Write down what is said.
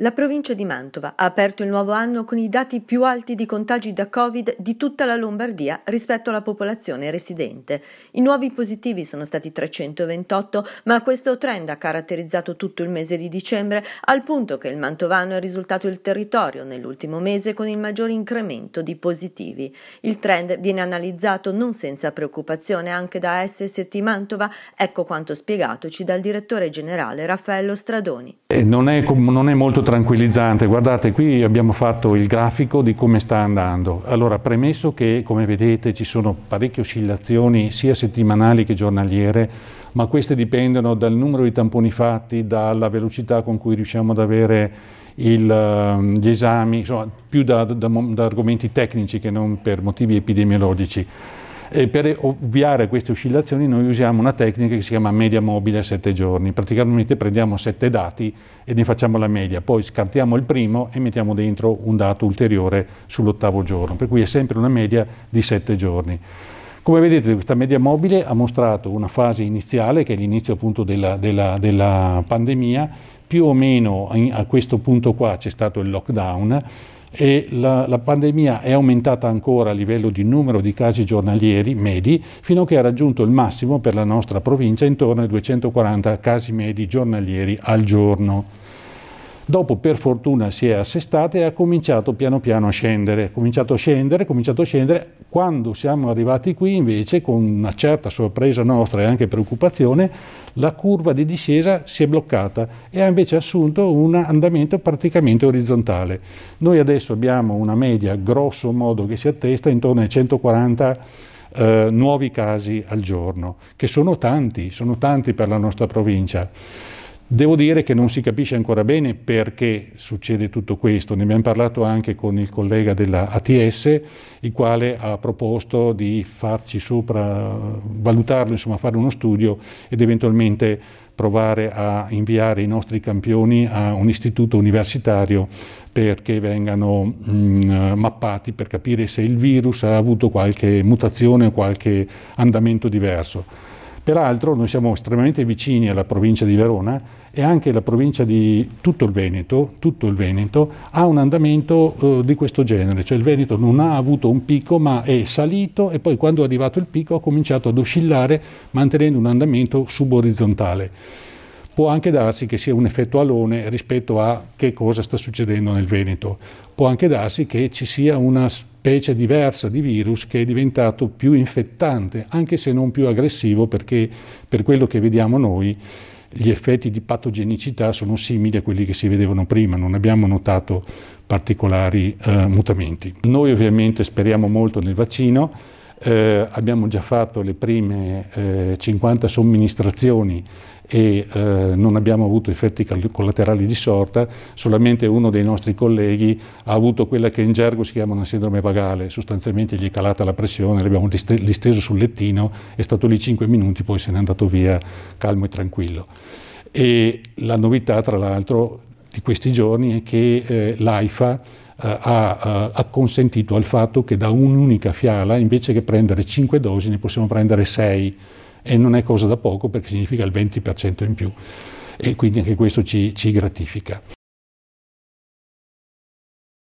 La provincia di Mantova ha aperto il nuovo anno con i dati più alti di contagi da Covid di tutta la Lombardia rispetto alla popolazione residente. I nuovi positivi sono stati 328, ma questo trend ha caratterizzato tutto il mese di dicembre, al punto che il Mantovano è risultato il territorio nell'ultimo mese con il maggior incremento di positivi. Il trend viene analizzato non senza preoccupazione anche da SST Mantova, ecco quanto spiegatoci dal direttore generale Raffaello Stradoni. Eh, non, è, non è molto tranquillizzante, guardate qui abbiamo fatto il grafico di come sta andando. Allora, premesso che come vedete ci sono parecchie oscillazioni sia settimanali che giornaliere, ma queste dipendono dal numero di tamponi fatti, dalla velocità con cui riusciamo ad avere il, ehm, gli esami, insomma più da, da, da argomenti tecnici che non per motivi epidemiologici. E per ovviare a queste oscillazioni noi usiamo una tecnica che si chiama media mobile a sette giorni, praticamente prendiamo sette dati e ne facciamo la media, poi scartiamo il primo e mettiamo dentro un dato ulteriore sull'ottavo giorno, per cui è sempre una media di sette giorni. Come vedete questa media mobile ha mostrato una fase iniziale, che è l'inizio appunto della, della, della pandemia, più o meno a questo punto qua c'è stato il lockdown, e la, la, pandemia è aumentata ancora a livello di numero di casi giornalieri medi fino a che ha raggiunto il massimo per la nostra provincia intorno ai 240 casi medi giornalieri al giorno. Dopo per fortuna si è assestata e ha cominciato piano piano a scendere, ha cominciato a scendere, ha cominciato a scendere. Quando siamo arrivati qui invece, con una certa sorpresa nostra e anche preoccupazione, la curva di discesa si è bloccata e ha invece assunto un andamento praticamente orizzontale. Noi adesso abbiamo una media grosso modo che si attesta intorno ai 140 eh, nuovi casi al giorno, che sono tanti, sono tanti per la nostra provincia. Devo dire che non si capisce ancora bene perché succede tutto questo, ne abbiamo parlato anche con il collega della ATS, il quale ha proposto di farci sopra, valutarlo, insomma fare uno studio ed eventualmente provare a inviare i nostri campioni a un istituto universitario perché vengano mh, mm, mappati per capire se il virus ha avuto qualche mutazione o qualche andamento diverso. Peraltro noi siamo estremamente vicini alla provincia di Verona e anche la provincia di tutto il Veneto, tutto il Veneto ha un andamento eh, di questo genere, cioè il Veneto non ha avuto un picco ma è salito e poi quando è arrivato il picco ha cominciato ad oscillare mantenendo un andamento suborizzontale. Può anche darsi che sia un effetto alone rispetto a che cosa sta succedendo nel Veneto, può anche darsi che ci sia una specie diversa di virus che è diventato più infettante, anche se non più aggressivo, perché per quello che vediamo noi gli effetti di patogenicità sono simili a quelli che si vedevano prima, non abbiamo notato particolari eh, mutamenti. Noi ovviamente speriamo molto nel vaccino, eh, abbiamo già fatto le prime eh, 50 somministrazioni e eh, non abbiamo avuto effetti collaterali di sorta, solamente uno dei nostri colleghi ha avuto quella che in gergo si chiama una sindrome vagale, sostanzialmente gli è calata la pressione, l'abbiamo disteso sul lettino, è stato lì 5 minuti, poi se n'è andato via calmo e tranquillo. E la novità, tra l'altro, di questi giorni è che eh, l'AIFA eh, eh, ha consentito al fatto che da un'unica fiala, invece che prendere 5 dosi, ne possiamo prendere 6 e non è cosa da poco perché significa il 20% in più e quindi anche questo ci, ci gratifica.